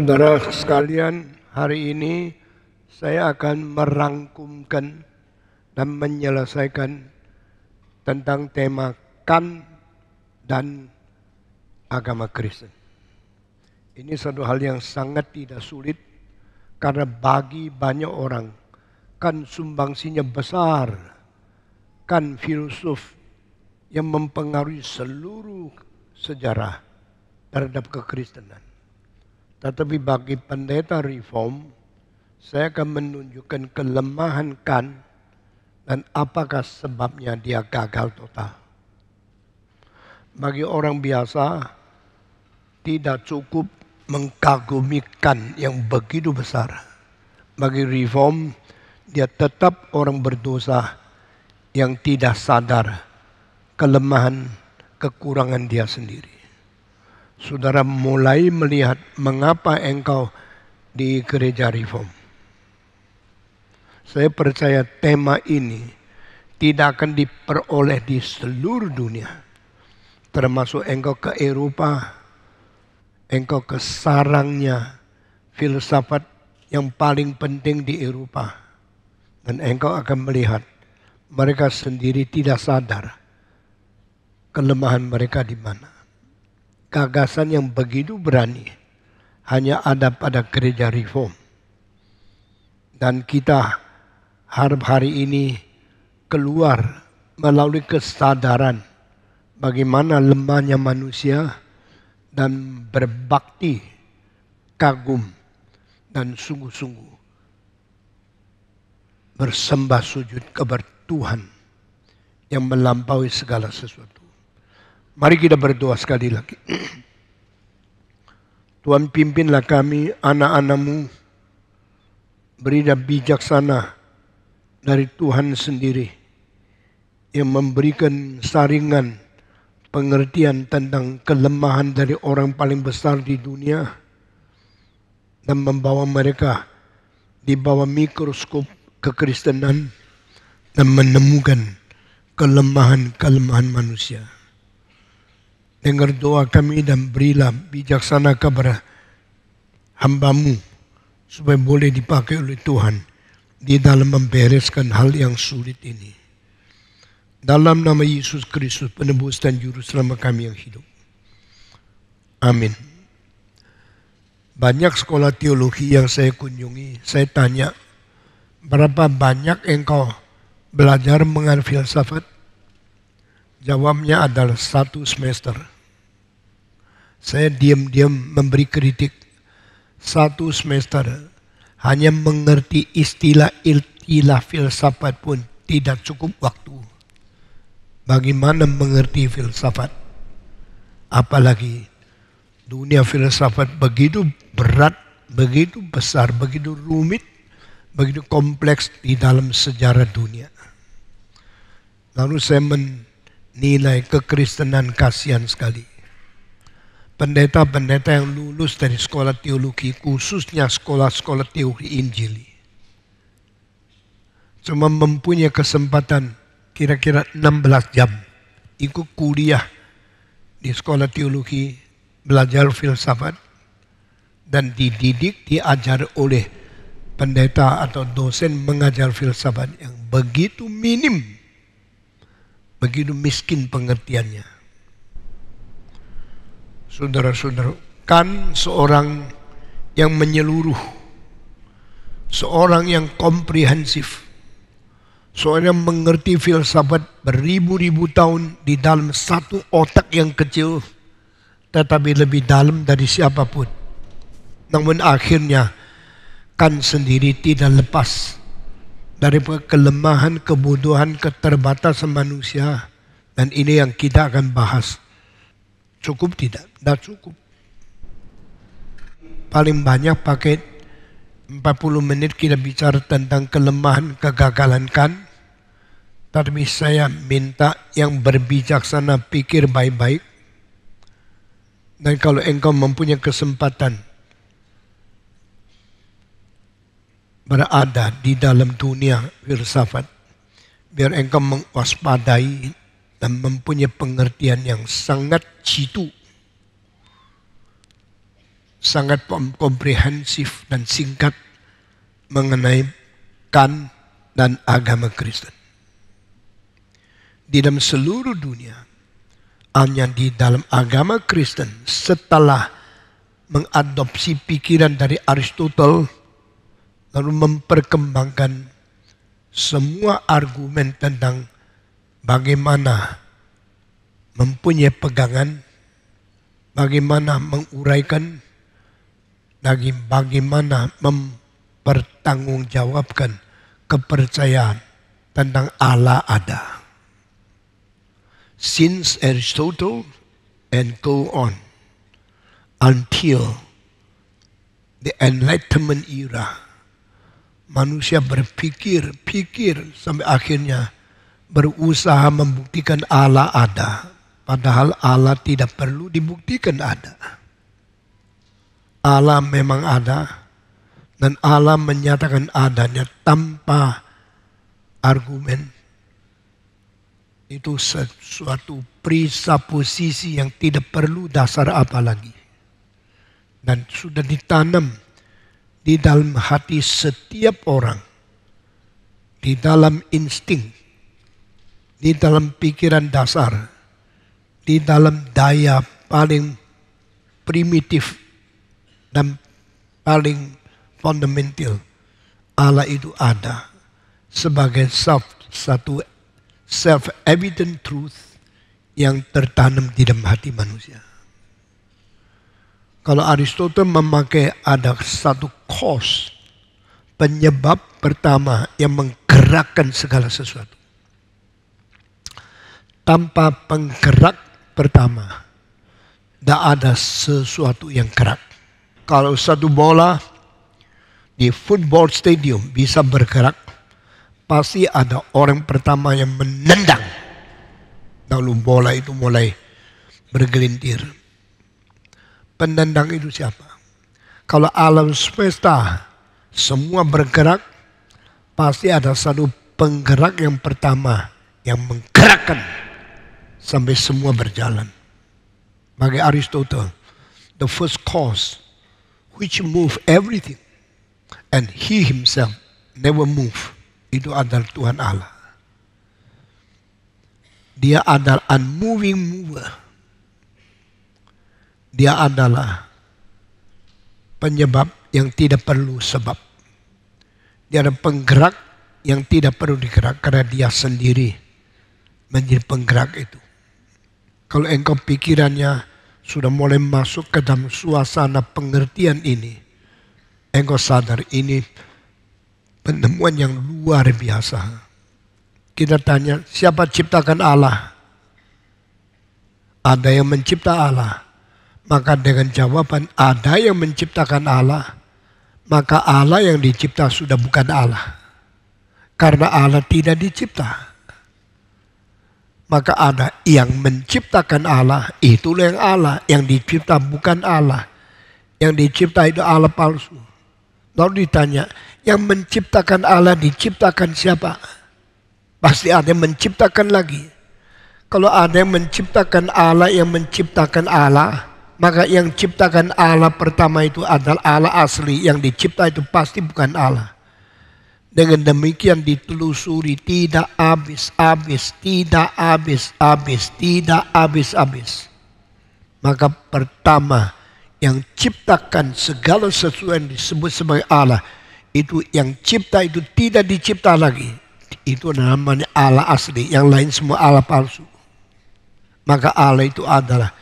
Saudara sekalian, hari ini saya akan merangkumkan dan menyelesaikan tentang tema kan dan agama Kristen. Ini satu hal yang sangat tidak sulit karena bagi banyak orang kan sumbangsinya besar, kan filsuf yang mempengaruhi seluruh sejarah terhadap kekristenan. Tetapi bagi pendeta reform, saya akan menunjukkan kelemahan kan dan apakah sebabnya dia gagal total. Bagi orang biasa, tidak cukup mengkagumi kan yang begitu besar. Bagi reform, dia tetap orang berdosa yang tidak sadar kelemahan kekurangan dia sendiri saudara mulai melihat mengapa engkau di gereja reform. Saya percaya tema ini tidak akan diperoleh di seluruh dunia. Termasuk engkau ke Eropa, engkau ke sarangnya filsafat yang paling penting di Eropa. Dan engkau akan melihat mereka sendiri tidak sadar kelemahan mereka di mana gagasan yang begitu berani hanya ada pada gereja reform. Dan kita harap hari ini keluar melalui kesadaran bagaimana lemahnya manusia dan berbakti, kagum, dan sungguh-sungguh bersembah sujud kepada Tuhan yang melampaui segala sesuatu. Mari kita berdoa sekali lagi. Tuhan pimpinlah kami anak-anakmu. beri Berilah bijaksana dari Tuhan sendiri yang memberikan saringan pengertian tentang kelemahan dari orang paling besar di dunia dan membawa mereka di bawah mikroskop kekristenan dan menemukan kelemahan-kelemahan manusia. Dengar doa kami dan berilah bijaksana kepada hambamu supaya boleh dipakai oleh Tuhan di dalam membereskan hal yang sulit ini. Dalam nama Yesus Kristus penebus dan juru selamat kami yang hidup. Amin. Banyak sekolah teologi yang saya kunjungi, saya tanya, berapa banyak engkau belajar mengenai filsafat Jawabnya adalah satu semester. Saya diam-diam memberi kritik. Satu semester hanya mengerti istilah-istilah filsafat pun tidak cukup waktu. Bagaimana mengerti filsafat? Apalagi dunia filsafat begitu berat, begitu besar, begitu rumit, begitu kompleks di dalam sejarah dunia. Lalu saya men nilai kekristenan kasihan sekali. Pendeta-pendeta yang lulus dari sekolah teologi, khususnya sekolah-sekolah teologi Injili. Cuma mempunyai kesempatan kira-kira 16 jam ikut kuliah di sekolah teologi, belajar filsafat, dan dididik, diajar oleh pendeta atau dosen mengajar filsafat yang begitu minim Begitu miskin pengertiannya. Saudara-saudara, kan seorang yang menyeluruh, seorang yang komprehensif, seorang yang mengerti filsafat beribu-ribu tahun di dalam satu otak yang kecil, tetapi lebih dalam dari siapapun. Namun akhirnya kan sendiri tidak lepas dari kelemahan, kebodohan, keterbatasan manusia. Dan ini yang kita akan bahas. Cukup tidak? Tidak cukup. Paling banyak pakai 40 menit kita bicara tentang kelemahan, kegagalan kan. Tapi saya minta yang berbijaksana pikir baik-baik. Dan kalau engkau mempunyai kesempatan berada di dalam dunia filsafat. Biar engkau mewaspadai dan mempunyai pengertian yang sangat jitu. Sangat komprehensif dan singkat mengenai kan dan agama Kristen. Di dalam seluruh dunia, hanya di dalam agama Kristen setelah mengadopsi pikiran dari Aristoteles lalu memperkembangkan semua argumen tentang bagaimana mempunyai pegangan, bagaimana menguraikan, lagi bagaimana mempertanggungjawabkan kepercayaan tentang Allah ada. Since Aristotle and go on until the Enlightenment era Manusia berpikir, pikir sampai akhirnya berusaha membuktikan Allah ada. Padahal Allah tidak perlu dibuktikan ada. Allah memang ada dan Allah menyatakan adanya tanpa argumen. Itu sesuatu posisi yang tidak perlu dasar apa lagi. Dan sudah ditanam di dalam hati setiap orang, di dalam insting, di dalam pikiran dasar, di dalam daya paling primitif dan paling fundamental. Allah itu ada sebagai self, satu self-evident truth yang tertanam di dalam hati manusia. Kalau Aristoteles memakai ada satu cause, penyebab pertama yang menggerakkan segala sesuatu. Tanpa penggerak pertama, tidak ada sesuatu yang gerak. Kalau satu bola di football stadium bisa bergerak, pasti ada orang pertama yang menendang. Lalu bola itu mulai bergelintir, Penendang itu siapa? Kalau alam semesta semua bergerak, pasti ada satu penggerak yang pertama yang menggerakkan sampai semua berjalan. Bagi Aristotle, the first cause which move everything and he himself never move itu adalah Tuhan Allah. Dia adalah unmoving mover dia adalah penyebab yang tidak perlu sebab. Dia adalah penggerak yang tidak perlu digerak karena dia sendiri menjadi penggerak itu. Kalau engkau pikirannya sudah mulai masuk ke dalam suasana pengertian ini, engkau sadar ini penemuan yang luar biasa. Kita tanya, siapa ciptakan Allah? Ada yang mencipta Allah, maka dengan jawaban ada yang menciptakan Allah, maka Allah yang dicipta sudah bukan Allah. Karena Allah tidak dicipta. Maka ada yang menciptakan Allah, itulah yang Allah. Yang dicipta bukan Allah. Yang dicipta itu Allah palsu. Lalu ditanya, yang menciptakan Allah diciptakan siapa? Pasti ada yang menciptakan lagi. Kalau ada yang menciptakan Allah yang menciptakan Allah, maka yang ciptakan Allah pertama itu adalah Allah asli. Yang dicipta itu pasti bukan Allah. Dengan demikian ditelusuri tidak habis-habis, tidak habis-habis, tidak habis-habis. Maka pertama yang ciptakan segala sesuatu yang disebut sebagai Allah itu yang cipta itu tidak dicipta lagi. Itu namanya Allah asli, yang lain semua Allah palsu. Maka Allah itu adalah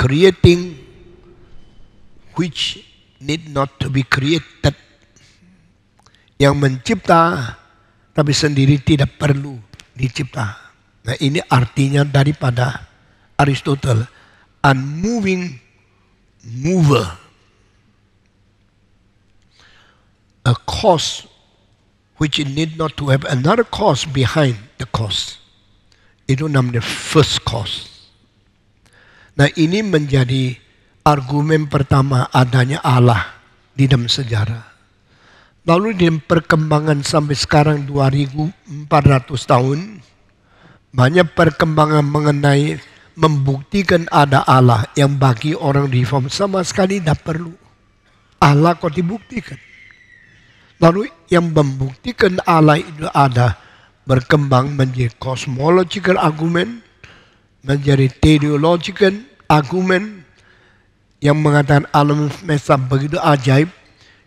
creating which need not to be created. Yang mencipta tapi sendiri tidak perlu dicipta. Nah ini artinya daripada Aristotle, unmoving mover. A cause which need not to have another cause behind the cause. Itu namanya first cause. Nah ini menjadi argumen pertama adanya Allah di dalam sejarah. Lalu di perkembangan sampai sekarang 2400 tahun, banyak perkembangan mengenai membuktikan ada Allah yang bagi orang reform sama sekali tidak perlu. Allah kok dibuktikan. Lalu yang membuktikan Allah itu ada berkembang menjadi cosmological argument, menjadi teleological argumen yang mengatakan alam semesta begitu ajaib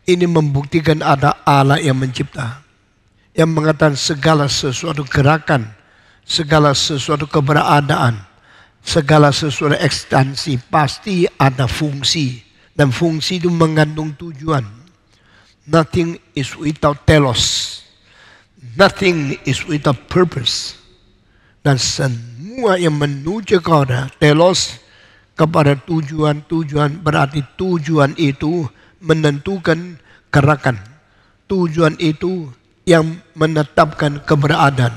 ini membuktikan ada Allah yang mencipta yang mengatakan segala sesuatu gerakan segala sesuatu keberadaan segala sesuatu ekstensi pasti ada fungsi dan fungsi itu mengandung tujuan nothing is without telos nothing is without purpose dan sendiri semua yang menuju kepada telos kepada tujuan-tujuan berarti tujuan itu menentukan gerakan. Tujuan itu yang menetapkan keberadaan.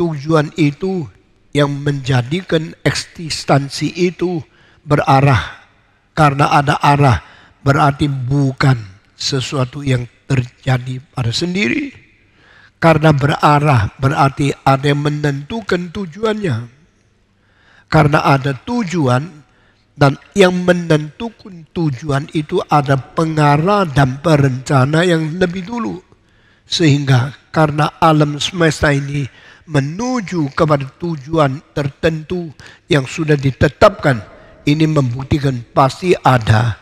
Tujuan itu yang menjadikan eksistensi itu berarah. Karena ada arah berarti bukan sesuatu yang terjadi pada sendiri. Karena berarah berarti ada yang menentukan tujuannya. Karena ada tujuan dan yang menentukan tujuan itu ada pengarah dan perencana yang lebih dulu. Sehingga karena alam semesta ini menuju kepada tujuan tertentu yang sudah ditetapkan, ini membuktikan pasti ada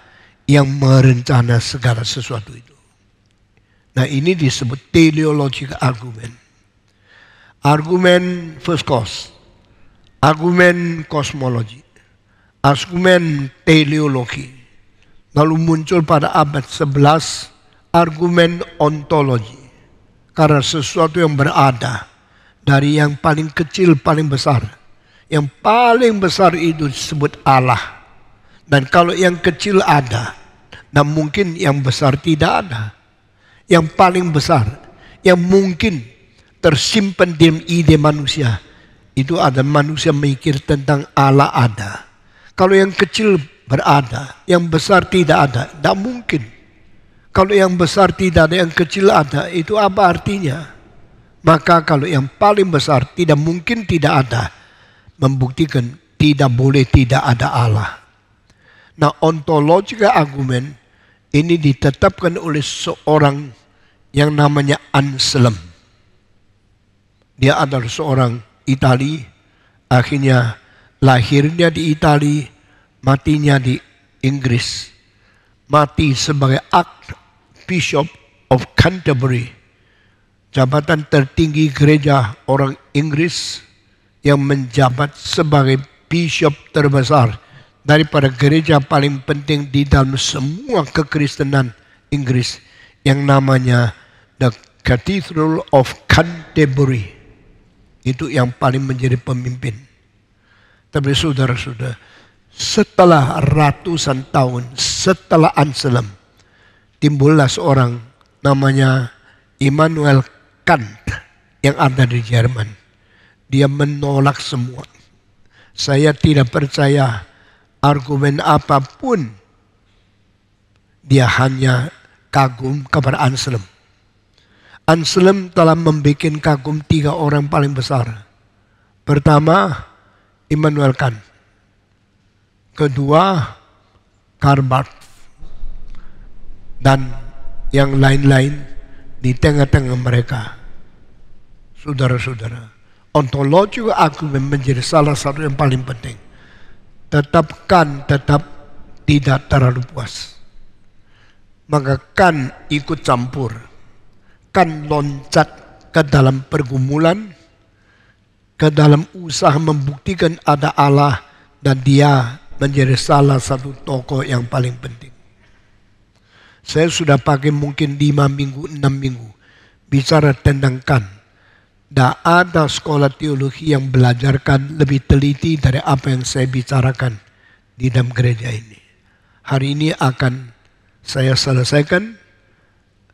yang merencana segala sesuatu itu. Nah ini disebut teleologic argument. Argumen first cause argumen kosmologi, argumen teleologi. Lalu muncul pada abad 11 argumen ontologi. Karena sesuatu yang berada dari yang paling kecil paling besar. Yang paling besar itu disebut Allah. Dan kalau yang kecil ada, dan mungkin yang besar tidak ada. Yang paling besar, yang mungkin tersimpan di ide manusia itu ada manusia mikir tentang Allah ada. Kalau yang kecil berada, yang besar tidak ada, tidak mungkin. Kalau yang besar tidak ada, yang kecil ada, itu apa artinya? Maka kalau yang paling besar tidak mungkin tidak ada, membuktikan tidak boleh tidak ada Allah. Nah ontologika argumen ini ditetapkan oleh seorang yang namanya Anselm. Dia adalah seorang Itali, akhirnya lahirnya di Itali, matinya di Inggris. Mati sebagai Act Bishop of Canterbury, jabatan tertinggi gereja orang Inggris yang menjabat sebagai bishop terbesar daripada gereja paling penting di dalam semua kekristenan Inggris yang namanya The Cathedral of Canterbury. Itu yang paling menjadi pemimpin. Tapi saudara-saudara, setelah ratusan tahun, setelah Anselm, timbullah seorang namanya Immanuel Kant yang ada di Jerman. Dia menolak semua. Saya tidak percaya argumen apapun. Dia hanya kagum kepada Anselm. Anselm telah membuat kagum tiga orang paling besar. Pertama, Immanuel Kant. Kedua, Karl Barth. Dan yang lain-lain di tengah-tengah mereka. Saudara-saudara, ontologi aku menjadi salah satu yang paling penting. Tetapkan, tetap tidak terlalu puas. Maka kan ikut campur akan loncat ke dalam pergumulan, ke dalam usaha membuktikan ada Allah dan dia menjadi salah satu tokoh yang paling penting. Saya sudah pakai mungkin lima minggu, enam minggu bicara tendangkan, Tidak ada sekolah teologi yang belajarkan lebih teliti dari apa yang saya bicarakan di dalam gereja ini. Hari ini akan saya selesaikan,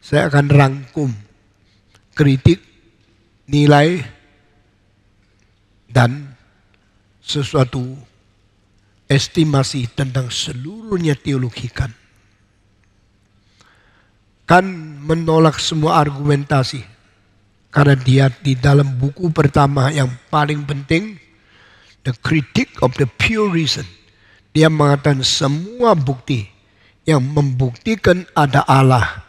saya akan rangkum kritik, nilai, dan sesuatu estimasi tentang seluruhnya teologikan. Kan menolak semua argumentasi. Karena dia di dalam buku pertama yang paling penting, The Critic of the Pure Reason, dia mengatakan semua bukti yang membuktikan ada Allah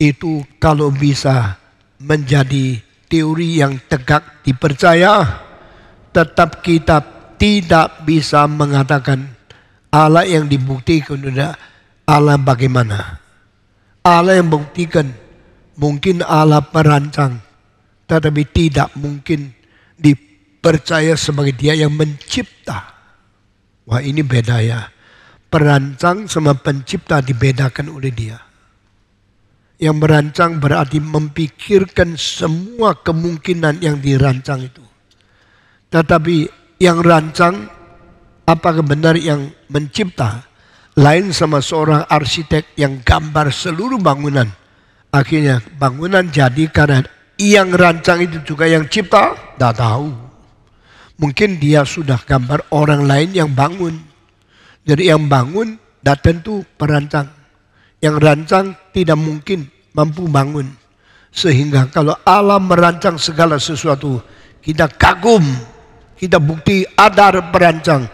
itu kalau bisa menjadi teori yang tegak dipercaya, tetap kita tidak bisa mengatakan Allah yang dibuktikan tidak Allah bagaimana. Allah yang buktikan mungkin Allah perancang, tetapi tidak mungkin dipercaya sebagai Dia yang mencipta. Wah ini beda ya. Perancang sama pencipta dibedakan oleh Dia. Yang merancang berarti memikirkan semua kemungkinan yang dirancang itu. Tetapi yang rancang apa benar yang mencipta lain sama seorang arsitek yang gambar seluruh bangunan. Akhirnya bangunan jadi karena yang rancang itu juga yang cipta, tidak tahu. Mungkin dia sudah gambar orang lain yang bangun. Jadi yang bangun tidak tentu perancang. Yang rancang tidak mungkin mampu bangun. Sehingga kalau Allah merancang segala sesuatu, kita kagum, kita bukti ada perancang.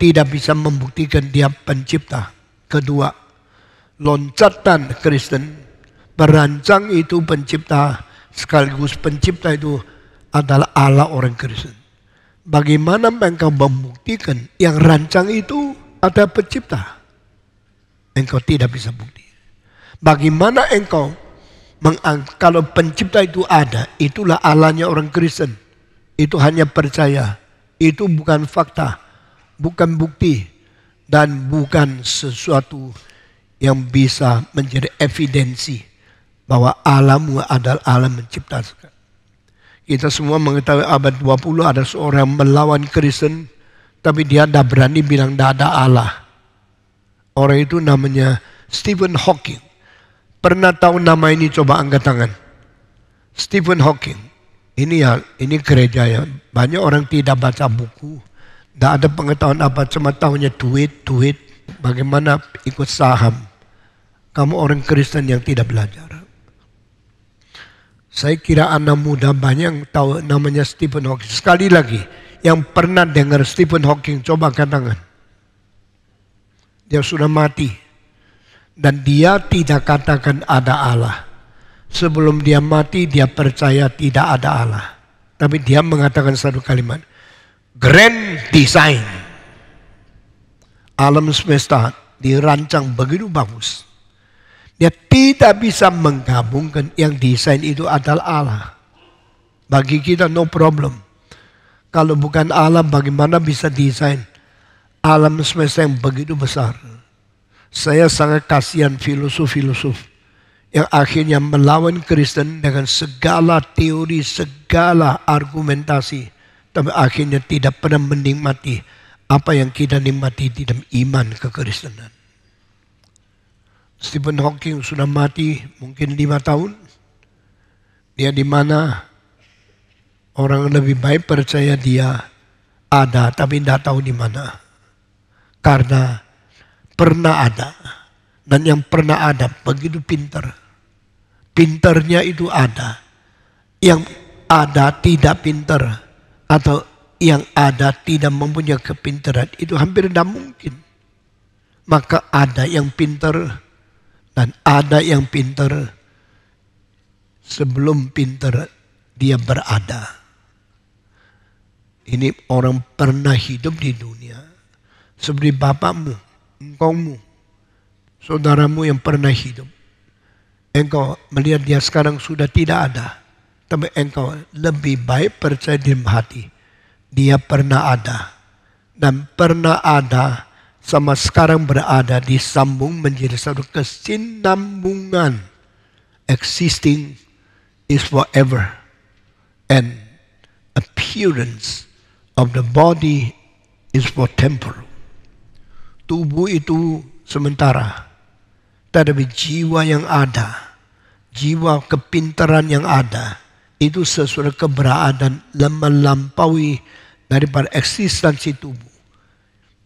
Tidak bisa membuktikan dia pencipta. Kedua, loncatan Kristen. Perancang itu pencipta, sekaligus pencipta itu adalah Allah orang Kristen. Bagaimana engkau membuktikan yang rancang itu ada pencipta? Engkau tidak bisa bukti. Bagaimana engkau kalau pencipta itu ada, itulah Allahnya orang Kristen. Itu hanya percaya. Itu bukan fakta, bukan bukti, dan bukan sesuatu yang bisa menjadi evidensi bahwa alammu adalah alam mencipta. Kita semua mengetahui abad 20 ada seorang melawan Kristen, tapi dia tidak berani bilang tidak ada Allah. Orang itu namanya Stephen Hawking Pernah tahu nama ini coba angkat tangan. Stephen Hawking. Ini ya, ini gereja ya. Banyak orang tidak baca buku. Tidak ada pengetahuan apa, cuma tahunya duit, duit. Bagaimana ikut saham. Kamu orang Kristen yang tidak belajar. Saya kira anak muda banyak yang tahu namanya Stephen Hawking. Sekali lagi, yang pernah dengar Stephen Hawking, coba angkat tangan. Dia sudah mati dan dia tidak katakan ada Allah. Sebelum dia mati dia percaya tidak ada Allah. Tapi dia mengatakan satu kalimat. Grand design. Alam semesta dirancang begitu bagus. Dia tidak bisa menggabungkan yang desain itu adalah Allah. Bagi kita no problem. Kalau bukan Allah bagaimana bisa desain alam semesta yang begitu besar. Saya sangat kasihan filosof-filosof yang akhirnya melawan Kristen dengan segala teori, segala argumentasi. Tapi akhirnya tidak pernah menikmati apa yang kita nikmati di dalam iman kekristenan. Stephen Hawking sudah mati mungkin lima tahun. Dia di mana orang lebih baik percaya dia ada tapi tidak tahu di mana. Karena pernah ada dan yang pernah ada begitu pintar Pinternya itu ada. Yang ada tidak pintar atau yang ada tidak mempunyai kepintaran itu hampir tidak mungkin. Maka ada yang pintar dan ada yang pintar sebelum pintar dia berada. Ini orang pernah hidup di dunia. Seperti bapakmu engkaumu, saudaramu yang pernah hidup. Engkau melihat dia sekarang sudah tidak ada. Tapi engkau lebih baik percaya di hati. Dia pernah ada. Dan pernah ada sama sekarang berada disambung menjadi satu kesinambungan. Existing is forever. And appearance of the body is for temporal. Tubuh itu sementara. Tetapi jiwa yang ada, jiwa kepintaran yang ada, itu sesuatu keberadaan dan melampaui daripada eksistensi tubuh.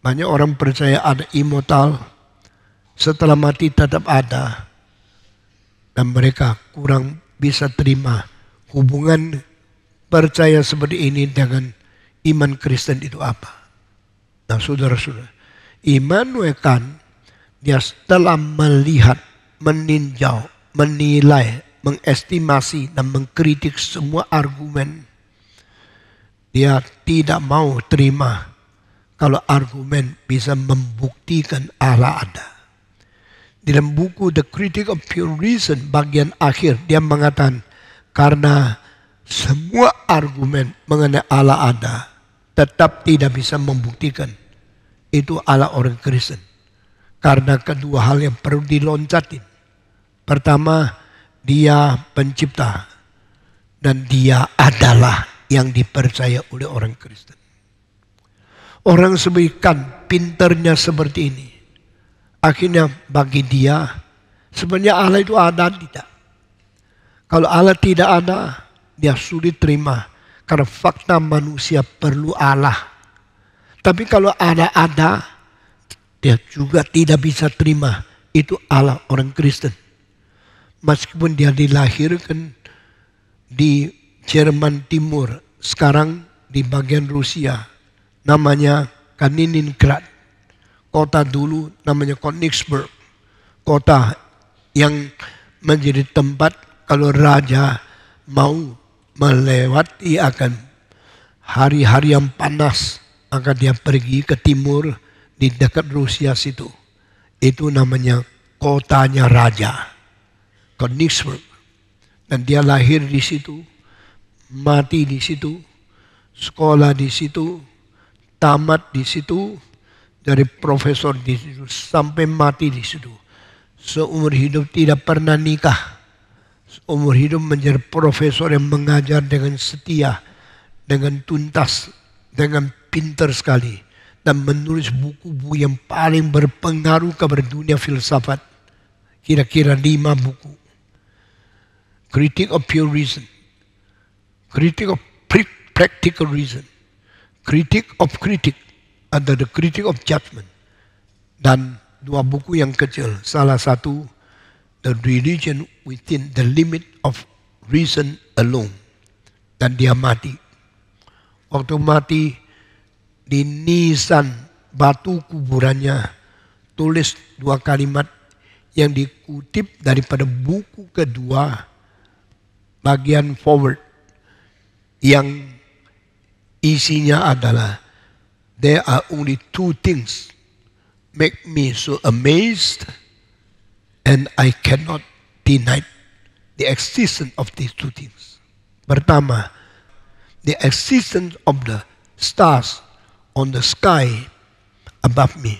Banyak orang percaya ada immortal, setelah mati tetap ada. Dan mereka kurang bisa terima hubungan percaya seperti ini dengan iman Kristen itu apa. Nah saudara-saudara, Immanuel Kant dia setelah melihat, meninjau, menilai, mengestimasi dan mengkritik semua argumen dia tidak mau terima kalau argumen bisa membuktikan Allah ada. Di dalam buku The Critic of Pure Reason bagian akhir dia mengatakan karena semua argumen mengenai Allah ada tetap tidak bisa membuktikan itu ala orang Kristen. Karena kedua hal yang perlu diloncatin. Pertama, dia pencipta. Dan dia adalah yang dipercaya oleh orang Kristen. Orang sebaikkan pinternya seperti ini. Akhirnya bagi dia, sebenarnya Allah itu ada tidak. Kalau Allah tidak ada, dia sulit terima. Karena fakta manusia perlu Allah tapi kalau ada-ada, dia juga tidak bisa terima. Itu Allah orang Kristen. Meskipun dia dilahirkan di Jerman Timur, sekarang di bagian Rusia. Namanya Kaliningrad. Kota dulu namanya Konigsberg. Kota yang menjadi tempat kalau raja mau melewati akan hari-hari yang panas maka dia pergi ke timur di dekat Rusia situ. Itu namanya kotanya raja, Konigsberg, Dan dia lahir di situ, mati di situ, sekolah di situ, tamat di situ, dari profesor di situ sampai mati di situ. Seumur hidup tidak pernah nikah. Seumur hidup menjadi profesor yang mengajar dengan setia, dengan tuntas, dengan pinter sekali dan menulis buku-buku yang paling berpengaruh kepada dunia filsafat. Kira-kira lima buku. Critic of Pure Reason. Critic of Practical Reason. Critic of Critic. Ada The Critic of Judgment. Dan dua buku yang kecil. Salah satu The Religion Within the Limit of Reason Alone. Dan dia mati. Waktu mati, di nisan batu kuburannya tulis dua kalimat yang dikutip daripada buku kedua bagian forward yang isinya adalah there are only two things make me so amazed and I cannot deny the existence of these two things. Pertama, the existence of the stars on the sky above me.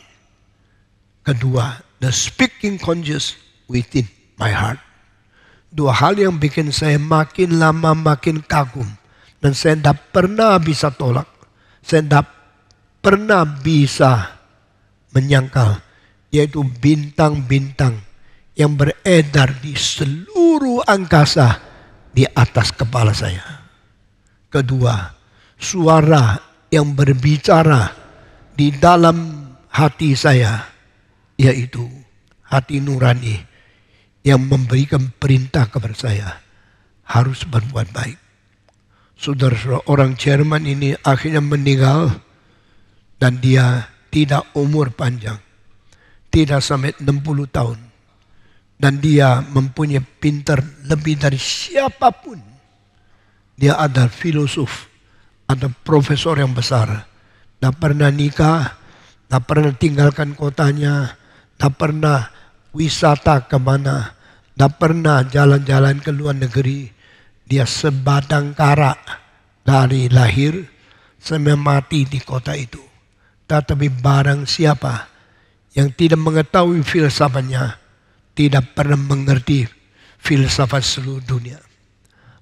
Kedua, the speaking conscious within my heart. Dua hal yang bikin saya makin lama makin kagum. Dan saya tidak pernah bisa tolak. Saya tidak pernah bisa menyangkal. Yaitu bintang-bintang yang beredar di seluruh angkasa di atas kepala saya. Kedua, suara yang berbicara di dalam hati saya, yaitu hati nurani yang memberikan perintah kepada saya harus berbuat baik. Saudara-saudara orang Jerman ini akhirnya meninggal dan dia tidak umur panjang. Tidak sampai 60 tahun. Dan dia mempunyai pintar lebih dari siapapun. Dia adalah filosof ada profesor yang besar. tak pernah nikah, tak pernah tinggalkan kotanya, tak pernah wisata kemana, tak pernah jalan-jalan ke luar negeri. Dia sebatang kara dari lahir sampai mati di kota itu. Tetapi barang siapa yang tidak mengetahui filsafatnya, tidak pernah mengerti filsafat seluruh dunia.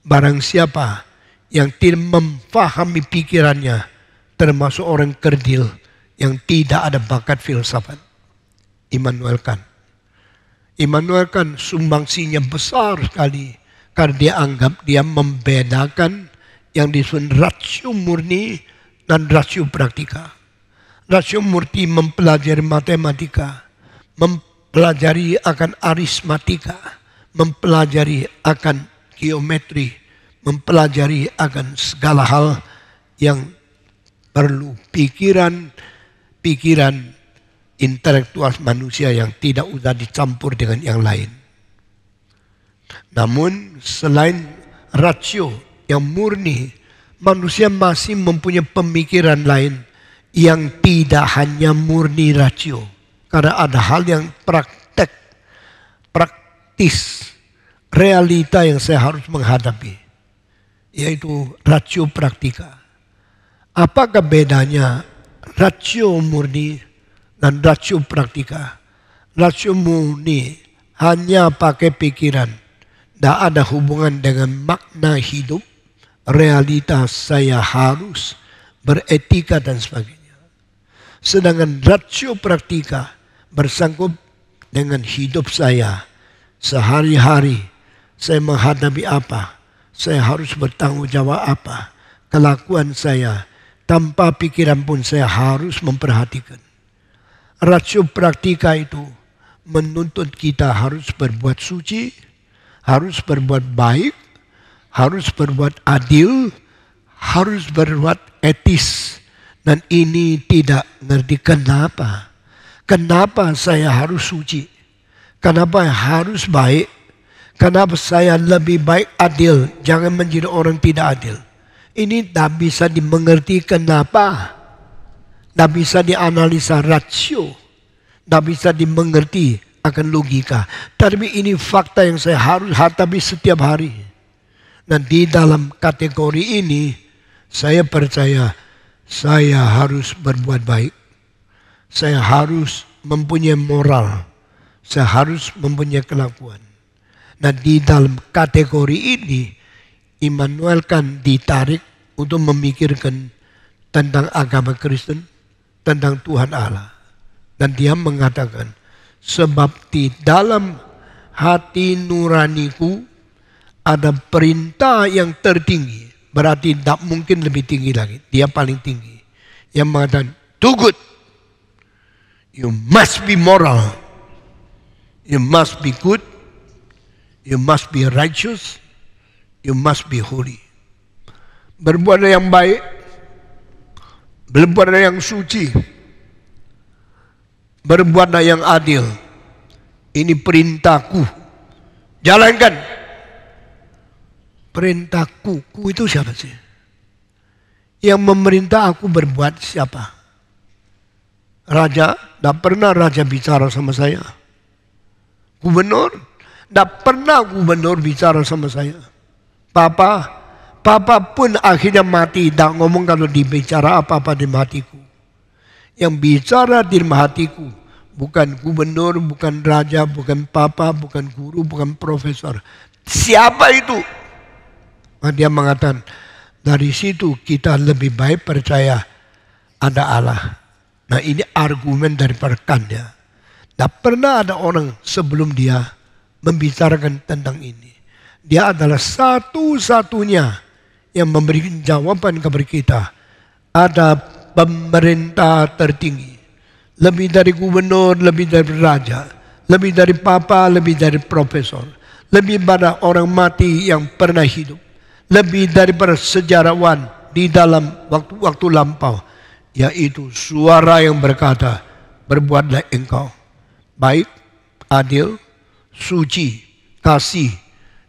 Barang siapa yang tidak memfahami pikirannya, termasuk orang kerdil yang tidak ada bakat filsafat. Immanuel Kant. Immanuel Kant sumbangsinya besar sekali karena dia anggap dia membedakan yang disebut rasio murni dan rasio praktika. Rasio murni mempelajari matematika, mempelajari akan arismatika, mempelajari akan geometri, mempelajari akan segala hal yang perlu pikiran, pikiran intelektual manusia yang tidak usah dicampur dengan yang lain. Namun selain rasio yang murni, manusia masih mempunyai pemikiran lain yang tidak hanya murni rasio. Karena ada hal yang praktek, praktis, realita yang saya harus menghadapi yaitu ratio praktika. Apakah bedanya rasio murni dan rasio praktika? Rasio murni hanya pakai pikiran. Tidak ada hubungan dengan makna hidup, realitas saya harus, beretika dan sebagainya. Sedangkan rasio praktika bersangkut dengan hidup saya sehari-hari. Saya menghadapi apa? saya harus bertanggung jawab apa. Kelakuan saya tanpa pikiran pun saya harus memperhatikan. Rasio praktika itu menuntut kita harus berbuat suci, harus berbuat baik, harus berbuat adil, harus berbuat etis. Dan ini tidak ngerti kenapa. Kenapa saya harus suci? Kenapa harus baik? Kenapa saya lebih baik adil, jangan menjadi orang tidak adil. Ini tak bisa dimengerti kenapa. Tak bisa dianalisa rasio. Tak bisa dimengerti akan logika. Tapi ini fakta yang saya harus hatapi setiap hari. Dan di dalam kategori ini, saya percaya saya harus berbuat baik. Saya harus mempunyai moral. Saya harus mempunyai kelakuan. Nah di dalam kategori ini Immanuel kan ditarik untuk memikirkan tentang agama Kristen, tentang Tuhan Allah. Dan dia mengatakan, sebab di dalam hati nuraniku ada perintah yang tertinggi. Berarti tidak mungkin lebih tinggi lagi. Dia paling tinggi. Yang mengatakan, do good. You must be moral. You must be good. You must be righteous. You must be holy. Berbuat yang baik. Berbuat yang suci. Berbuat yang adil. Ini perintahku. Jalankan. Perintahku. Ku itu siapa sih? Yang memerintah aku berbuat siapa? Raja. Tidak pernah raja bicara sama saya. Gubernur tidak pernah gubernur bicara sama saya. Papa, papa pun akhirnya mati. Tidak ngomong kalau dibicara apa-apa di hatiku. Yang bicara di hatiku bukan gubernur, bukan raja, bukan papa, bukan guru, bukan profesor. Siapa itu? Nah, dia mengatakan, dari situ kita lebih baik percaya ada Allah. Nah ini argumen dari perkannya. Tidak pernah ada orang sebelum dia membicarakan tentang ini. Dia adalah satu-satunya yang memberi jawaban kepada kita. Ada pemerintah tertinggi. Lebih dari gubernur, lebih dari raja. Lebih dari papa, lebih dari profesor. Lebih pada orang mati yang pernah hidup. Lebih dari para sejarawan di dalam waktu-waktu lampau. Yaitu suara yang berkata, berbuatlah engkau. Baik, adil, suci, kasih.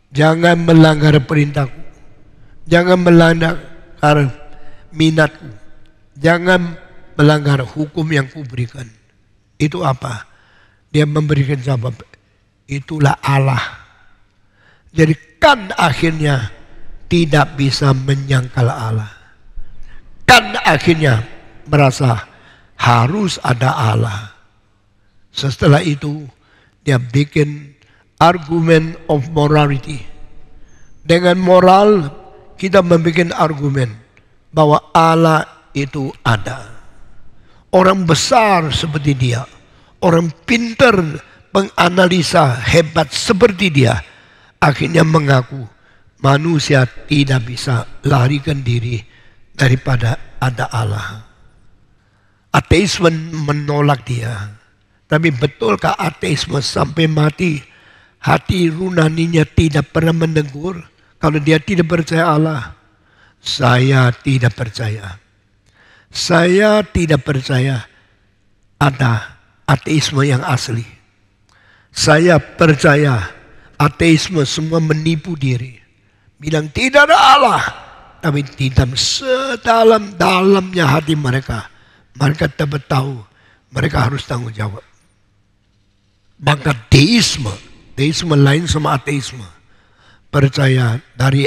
Jangan melanggar perintahku. Jangan melanggar minatku. Jangan melanggar hukum yang kuberikan. Itu apa? Dia memberikan jawab. Itulah Allah. Jadi kan akhirnya tidak bisa menyangkal Allah. Kan akhirnya merasa harus ada Allah. Setelah itu dia bikin argument of morality. Dengan moral kita membuat argumen bahwa Allah itu ada. Orang besar seperti dia, orang pinter penganalisa hebat seperti dia, akhirnya mengaku manusia tidak bisa larikan diri daripada ada Allah. Ateisme menolak dia. Tapi betulkah ateisme sampai mati? hati runaninya tidak pernah menegur, kalau dia tidak percaya Allah, saya tidak percaya. Saya tidak percaya ada ateisme yang asli. Saya percaya ateisme semua menipu diri. Bilang tidak ada Allah. Tapi tidak sedalam-dalamnya hati mereka. Mereka tidak tahu. Mereka harus tanggung jawab. Maka deisme Teisme lain sama ateisme. Percaya dari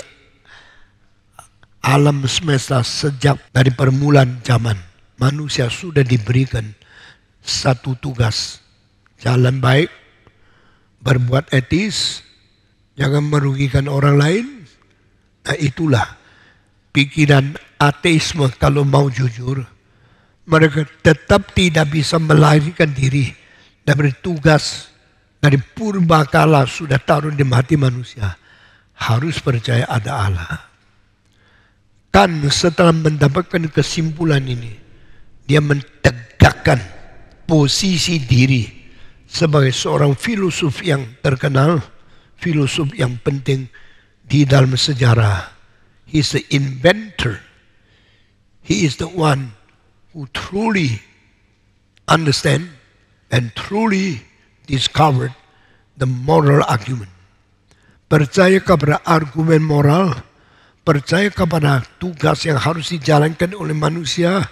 alam semesta sejak dari permulaan zaman. Manusia sudah diberikan satu tugas. Jalan baik, berbuat etis, jangan merugikan orang lain. Nah itulah pikiran ateisme kalau mau jujur. Mereka tetap tidak bisa melarikan diri dari tugas dari purba kala sudah taruh di hati manusia harus percaya ada Allah. Kan setelah mendapatkan kesimpulan ini dia mentegakkan posisi diri sebagai seorang filosof yang terkenal, filosof yang penting di dalam sejarah. He is the inventor. He is the one who truly understand and truly discovered the moral argument. Percaya kepada argumen moral, percaya kepada tugas yang harus dijalankan oleh manusia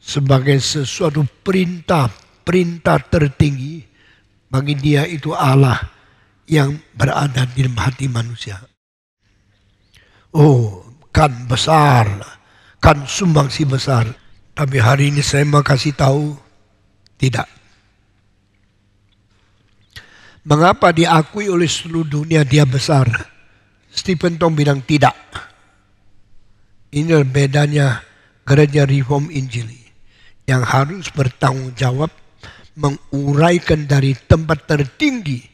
sebagai sesuatu perintah, perintah tertinggi bagi dia itu Allah yang berada di dalam hati manusia. Oh, kan besar, kan sumbangsi besar. Tapi hari ini saya mau kasih tahu, tidak. Mengapa diakui oleh seluruh dunia dia besar? Stephen Tom bilang tidak. Ini bedanya gereja Reform Injili yang harus bertanggung jawab menguraikan dari tempat tertinggi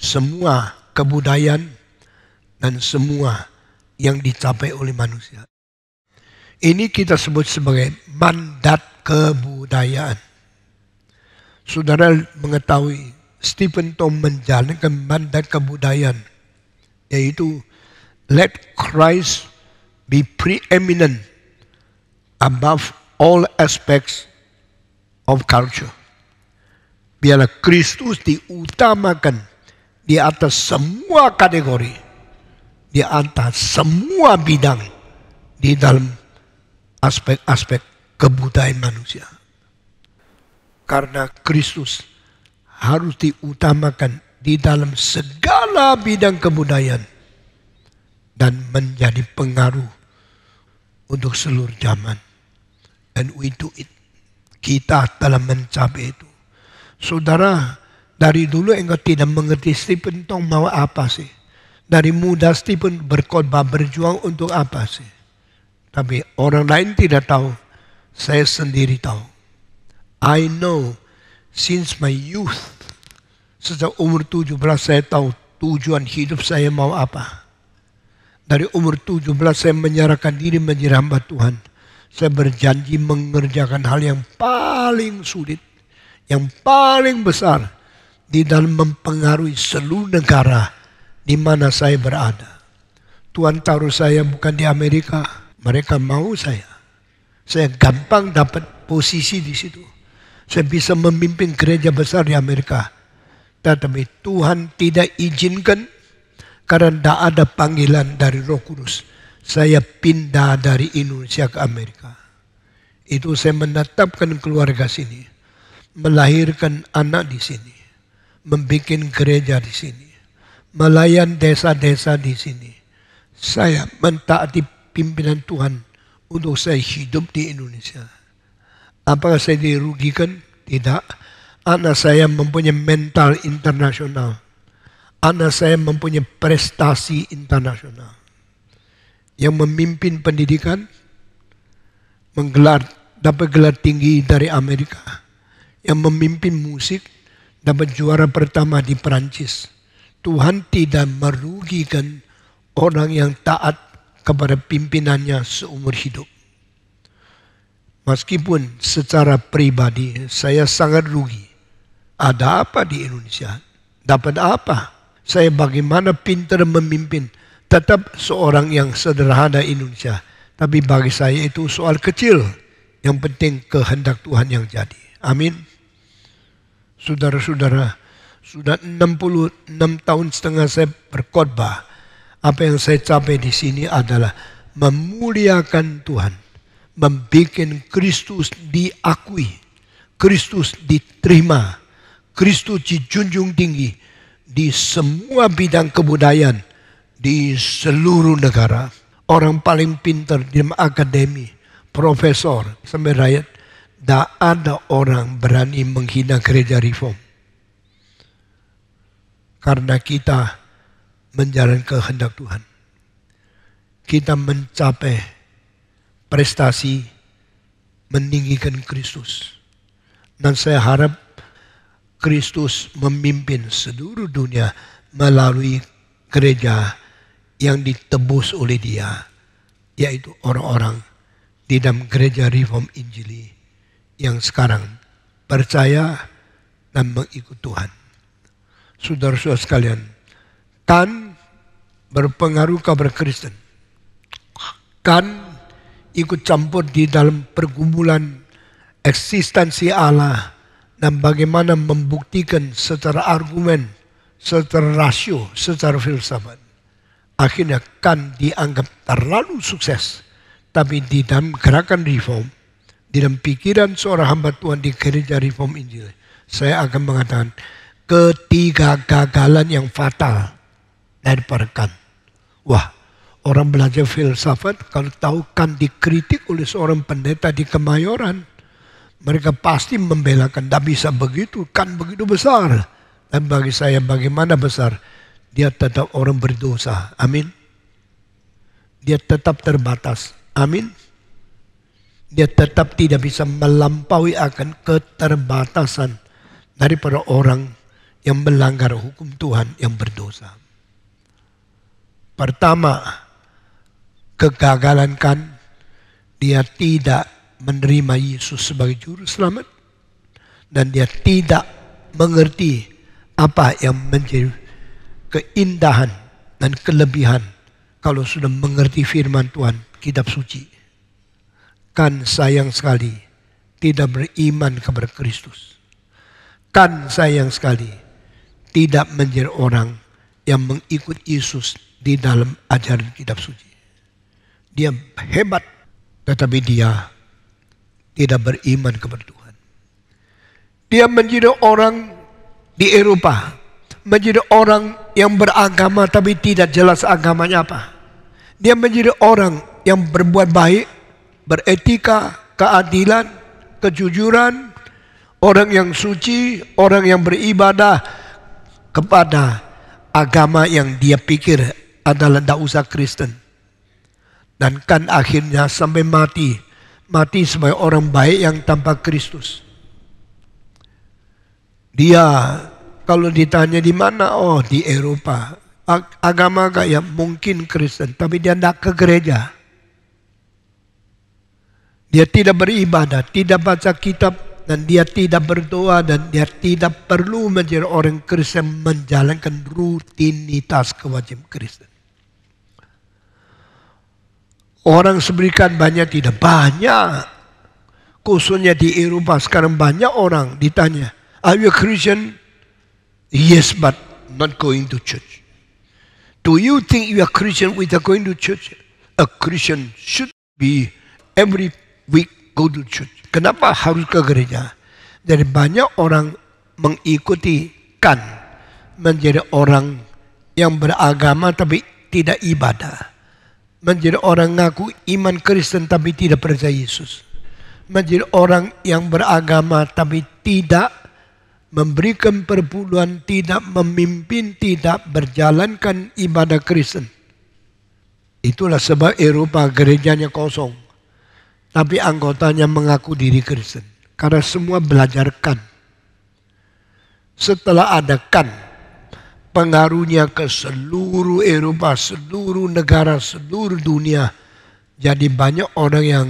semua kebudayaan dan semua yang dicapai oleh manusia. Ini kita sebut sebagai mandat kebudayaan. Saudara mengetahui Stephen Tom menjalankan mandat kebudayaan yaitu let Christ be preeminent above all aspects of culture. Biarlah Kristus diutamakan di atas semua kategori, di atas semua bidang di dalam aspek-aspek kebudayaan manusia. Karena Kristus harus diutamakan di dalam segala bidang kebudayaan dan menjadi pengaruh untuk seluruh zaman. dan we do Kita telah mencapai itu. Saudara, dari dulu engkau tidak mengerti Stephen Tong mau apa sih. Dari muda Stephen berkhotbah berjuang untuk apa sih. Tapi orang lain tidak tahu. Saya sendiri tahu. I know since my youth. Sejak umur 17 saya tahu tujuan hidup saya mau apa. Dari umur 17 saya menyerahkan diri menjadi hamba Tuhan. Saya berjanji mengerjakan hal yang paling sulit, yang paling besar di dalam mempengaruhi seluruh negara di mana saya berada. Tuhan taruh saya bukan di Amerika, mereka mau saya. Saya gampang dapat posisi di situ. Saya bisa memimpin gereja besar di Amerika. Tetapi Tuhan tidak izinkan karena tidak ada panggilan dari roh kudus. Saya pindah dari Indonesia ke Amerika. Itu saya menetapkan keluarga sini. Melahirkan anak di sini. Membikin gereja di sini. Melayan desa-desa di sini. Saya mentaati pimpinan Tuhan untuk saya hidup di Indonesia. Apakah saya dirugikan? Tidak. Anak saya mempunyai mental internasional. Anak saya mempunyai prestasi internasional. Yang memimpin pendidikan, menggelar dapat gelar tinggi dari Amerika. Yang memimpin musik, dapat juara pertama di Perancis. Tuhan tidak merugikan orang yang taat kepada pimpinannya seumur hidup. Meskipun secara pribadi saya sangat rugi. Ada apa di Indonesia? Dapat apa? Saya bagaimana pintar memimpin? Tetap seorang yang sederhana Indonesia. Tapi bagi saya itu soal kecil. Yang penting kehendak Tuhan yang jadi. Amin. Saudara-saudara, sudah 66 tahun setengah saya berkhotbah. Apa yang saya capai di sini adalah memuliakan Tuhan membuat Kristus diakui, Kristus diterima, Kristus dijunjung tinggi di semua bidang kebudayaan di seluruh negara. Orang paling pintar di akademi, profesor, sampai rakyat, tidak ada orang berani menghina gereja reform. Karena kita menjalankan kehendak Tuhan. Kita mencapai prestasi meninggikan Kristus. Dan saya harap Kristus memimpin seluruh dunia melalui gereja yang ditebus oleh dia. Yaitu orang-orang di dalam gereja Reform Injili yang sekarang percaya dan mengikut Tuhan. Saudara-saudara sekalian, Tan berpengaruh kepada Kristen. Kan ikut campur di dalam pergumulan eksistensi Allah dan bagaimana membuktikan secara argumen, secara rasio, secara filsafat. Akhirnya kan dianggap terlalu sukses. Tapi di dalam gerakan reform, di dalam pikiran seorang hamba Tuhan di gereja reform Injil, saya akan mengatakan ketiga gagalan yang fatal daripada perekan. Wah, Orang belajar filsafat kalau tahu kan dikritik oleh seorang pendeta di Kemayoran, mereka pasti membelakan. Tidak bisa begitu, kan begitu besar. Dan bagi saya bagaimana besar? Dia tetap orang berdosa. Amin. Dia tetap terbatas. Amin. Dia tetap tidak bisa melampaui akan keterbatasan daripada orang yang melanggar hukum Tuhan yang berdosa. Pertama, kegagalan kan dia tidak menerima Yesus sebagai juru selamat dan dia tidak mengerti apa yang menjadi keindahan dan kelebihan kalau sudah mengerti firman Tuhan kitab suci kan sayang sekali tidak beriman kepada Kristus kan sayang sekali tidak menjadi orang yang mengikut Yesus di dalam ajaran kitab suci dia hebat, tetapi dia tidak beriman kepada Tuhan. Dia menjadi orang di Eropa, menjadi orang yang beragama tapi tidak jelas agamanya apa. Dia menjadi orang yang berbuat baik, beretika, keadilan, kejujuran, orang yang suci, orang yang beribadah kepada agama yang dia pikir adalah tidak usah Kristen. Dan kan akhirnya sampai mati. Mati sebagai orang baik yang tanpa Kristus. Dia kalau ditanya di mana? Oh di Eropa. Agama gak ya? mungkin Kristen. Tapi dia tidak ke gereja. Dia tidak beribadah, tidak baca kitab, dan dia tidak berdoa dan dia tidak perlu menjadi orang Kristen menjalankan rutinitas kewajiban Kristen. Orang seberikan banyak tidak? Banyak. Khususnya di Eropa sekarang banyak orang ditanya. Are you a Christian? Yes, but not going to church. Do you think you are Christian without going to church? A Christian should be every week go to church. Kenapa harus ke gereja? Dari banyak orang mengikuti kan menjadi orang yang beragama tapi tidak ibadah. Menjadi orang ngaku iman Kristen tapi tidak percaya Yesus. Menjadi orang yang beragama tapi tidak memberikan perpuluhan, tidak memimpin, tidak berjalankan ibadah Kristen. Itulah sebab Eropa gerejanya kosong. Tapi anggotanya mengaku diri Kristen. Karena semua belajarkan. Setelah ada kan, pengaruhnya ke seluruh Eropa, seluruh negara, seluruh dunia. Jadi banyak orang yang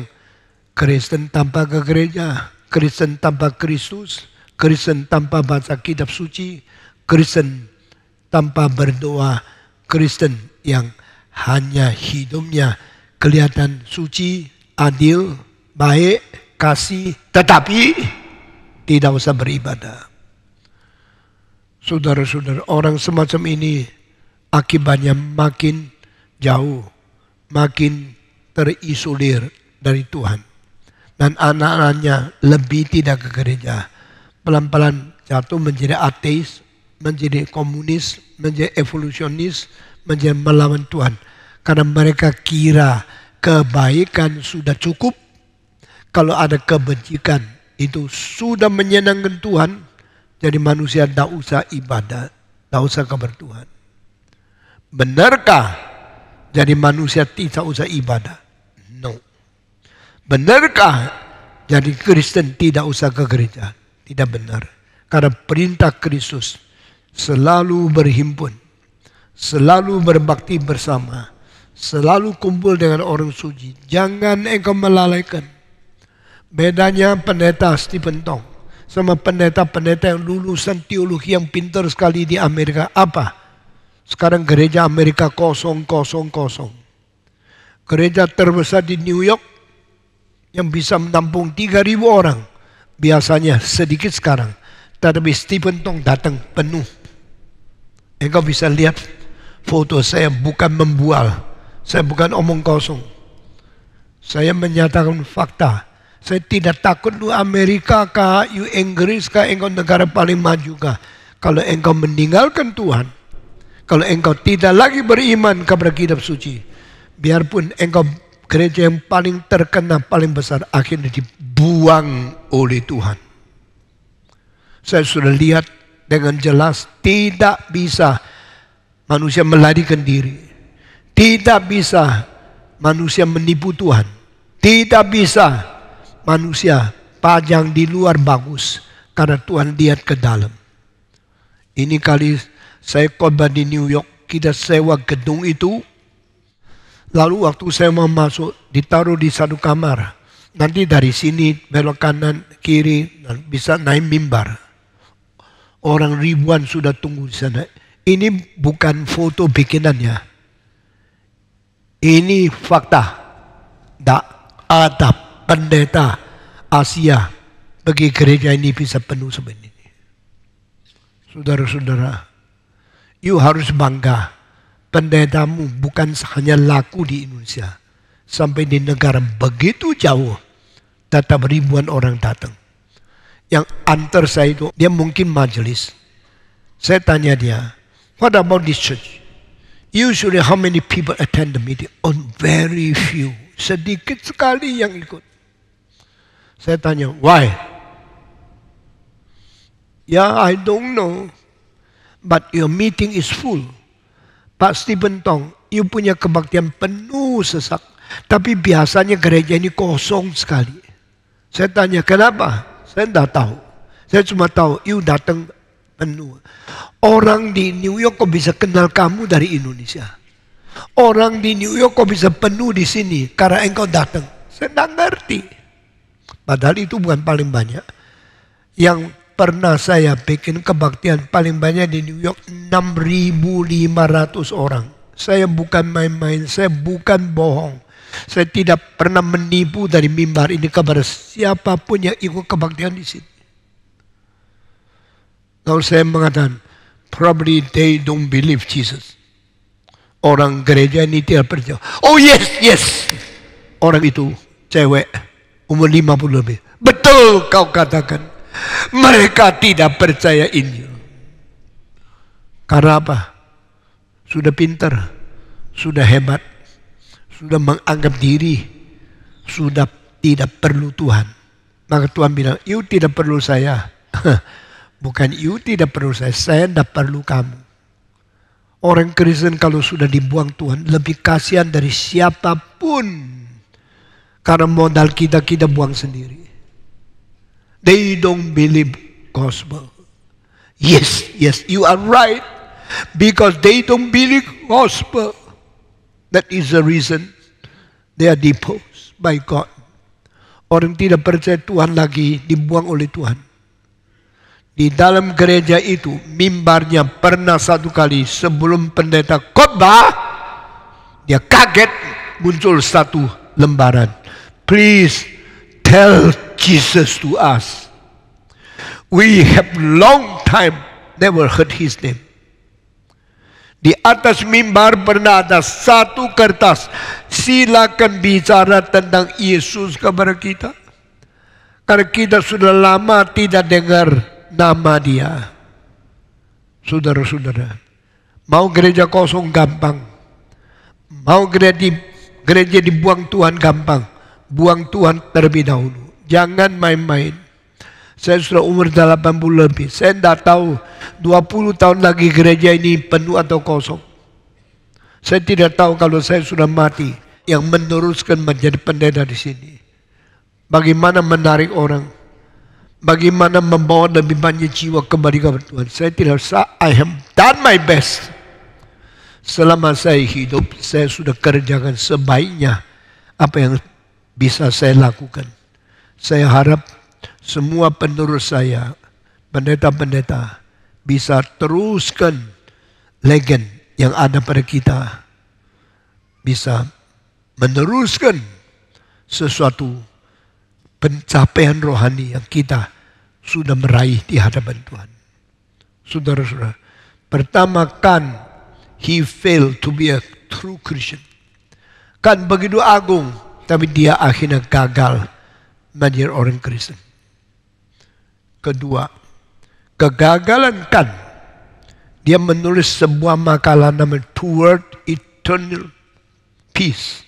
Kristen tanpa ke gereja, Kristen tanpa Kristus, Kristen tanpa baca kitab suci, Kristen tanpa berdoa, Kristen yang hanya hidupnya kelihatan suci, adil, baik, kasih, tetapi tidak usah beribadah. Saudara-saudara, orang semacam ini akibatnya makin jauh, makin terisolir dari Tuhan. Dan anak-anaknya lebih tidak ke gereja. Pelan-pelan jatuh menjadi ateis, menjadi komunis, menjadi evolusionis, menjadi melawan Tuhan. Karena mereka kira kebaikan sudah cukup. Kalau ada kebencikan itu sudah menyenangkan Tuhan, jadi manusia tidak usah ibadah, tidak usah kabar Tuhan. Benarkah jadi manusia tidak usah ibadah? No. Benarkah jadi Kristen tidak usah ke gereja? Tidak benar. Karena perintah Kristus selalu berhimpun, selalu berbakti bersama, selalu kumpul dengan orang suci. Jangan engkau melalaikan. Bedanya pendeta Stephen Tong sama pendeta-pendeta yang lulusan teologi yang pintar sekali di Amerika. Apa? Sekarang gereja Amerika kosong, kosong, kosong. Gereja terbesar di New York yang bisa menampung 3.000 orang. Biasanya sedikit sekarang. Tetapi Stephen Tong datang penuh. Engkau bisa lihat foto saya bukan membual. Saya bukan omong kosong. Saya menyatakan fakta saya tidak takut lu Amerika kah, you Inggris kah, engkau negara paling maju kah. Kalau engkau meninggalkan Tuhan, kalau engkau tidak lagi beriman kepada kitab suci, biarpun engkau gereja yang paling terkena, paling besar, akhirnya dibuang oleh Tuhan. Saya sudah lihat dengan jelas tidak bisa manusia melarikan diri. Tidak bisa manusia menipu Tuhan. Tidak bisa manusia pajang di luar bagus karena Tuhan lihat ke dalam. Ini kali saya khotbah di New York, kita sewa gedung itu. Lalu waktu saya mau masuk, ditaruh di satu kamar. Nanti dari sini belok kanan, kiri, dan bisa naik mimbar. Orang ribuan sudah tunggu di sana. Ini bukan foto bikinannya. Ini fakta. Tak ada pendeta Asia bagi gereja ini bisa penuh seperti ini, Saudara-saudara, you harus bangga pendetamu bukan hanya laku di Indonesia. Sampai di negara begitu jauh, tetap ribuan orang datang. Yang antar saya itu, dia mungkin majelis. Saya tanya dia, what about this church? Usually how many people attend the meeting? On very few. Sedikit sekali yang ikut. Saya tanya, why? Ya, I don't know. But your meeting is full. Pak Stephen Tong, you punya kebaktian penuh sesak. Tapi biasanya gereja ini kosong sekali. Saya tanya, kenapa? Saya tidak tahu. Saya cuma tahu, you datang penuh. Orang di New York kok bisa kenal kamu dari Indonesia. Orang di New York kok bisa penuh di sini karena engkau datang. Saya tidak ngerti. Padahal itu bukan paling banyak. Yang pernah saya bikin kebaktian paling banyak di New York 6.500 orang. Saya bukan main-main, saya bukan bohong. Saya tidak pernah menipu dari mimbar ini kepada siapapun yang ikut kebaktian di sini. Lalu saya mengatakan, probably they don't believe Jesus. Orang gereja ini tidak percaya. Oh yes, yes. Orang itu cewek Umur 50 lebih. Betul kau katakan. Mereka tidak percaya Injil. Karena apa? Sudah pintar. Sudah hebat. Sudah menganggap diri. Sudah tidak perlu Tuhan. Maka Tuhan bilang, you tidak perlu saya. Bukan you tidak perlu saya, saya tidak perlu kamu. Orang Kristen kalau sudah dibuang Tuhan lebih kasihan dari siapapun karena modal kita, kita buang sendiri. They don't believe gospel. Yes, yes, you are right. Because they don't believe gospel. That is the reason they are deposed by God. Orang tidak percaya Tuhan lagi dibuang oleh Tuhan. Di dalam gereja itu mimbarnya pernah satu kali sebelum pendeta khotbah dia kaget muncul satu lembaran Please tell Jesus to us. We have long time never heard his name. Di atas mimbar pernah ada satu kertas. Silakan bicara tentang Yesus kepada kita. Karena kita sudah lama tidak dengar nama dia. Saudara-saudara, mau gereja kosong gampang. Mau gereja, di, gereja dibuang Tuhan gampang buang Tuhan terlebih dahulu. Jangan main-main. Saya sudah umur 80 lebih. Saya tidak tahu 20 tahun lagi gereja ini penuh atau kosong. Saya tidak tahu kalau saya sudah mati yang meneruskan menjadi pendeta di sini. Bagaimana menarik orang? Bagaimana membawa lebih banyak jiwa kembali kepada Tuhan? Saya tidak usah. I have done my best. Selama saya hidup, saya sudah kerjakan sebaiknya apa yang bisa saya lakukan. Saya harap semua penerus saya, pendeta-pendeta, bisa teruskan legend yang ada pada kita. Bisa meneruskan sesuatu pencapaian rohani yang kita sudah meraih di hadapan Tuhan. Saudara-saudara, pertama kan he failed to be a true Christian. Kan begitu agung tapi dia akhirnya gagal menjadi orang Kristen. Kedua, kegagalan kan dia menulis sebuah makalah nama Toward Eternal Peace.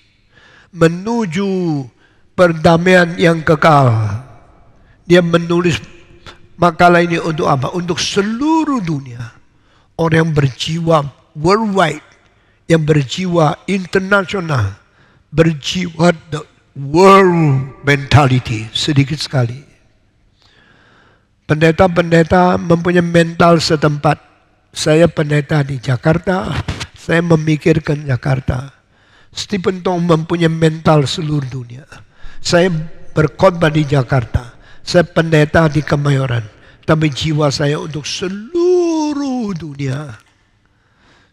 Menuju perdamaian yang kekal. Dia menulis makalah ini untuk apa? Untuk seluruh dunia. Orang yang berjiwa worldwide, yang berjiwa internasional berjiwa the world mentality sedikit sekali. Pendeta-pendeta mempunyai mental setempat. Saya pendeta di Jakarta, saya memikirkan Jakarta. Stephen Tong mempunyai mental seluruh dunia. Saya berkhotbah di Jakarta, saya pendeta di Kemayoran, tapi jiwa saya untuk seluruh dunia.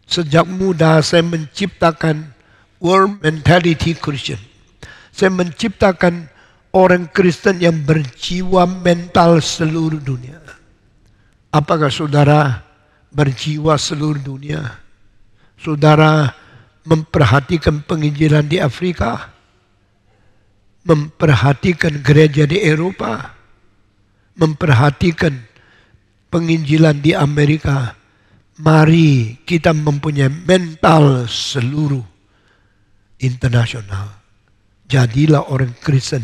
Sejak muda saya menciptakan world mentality Christian. Saya menciptakan orang Kristen yang berjiwa mental seluruh dunia. Apakah saudara berjiwa seluruh dunia? Saudara memperhatikan penginjilan di Afrika? Memperhatikan gereja di Eropa? Memperhatikan penginjilan di Amerika? Mari kita mempunyai mental seluruh internasional. Jadilah orang Kristen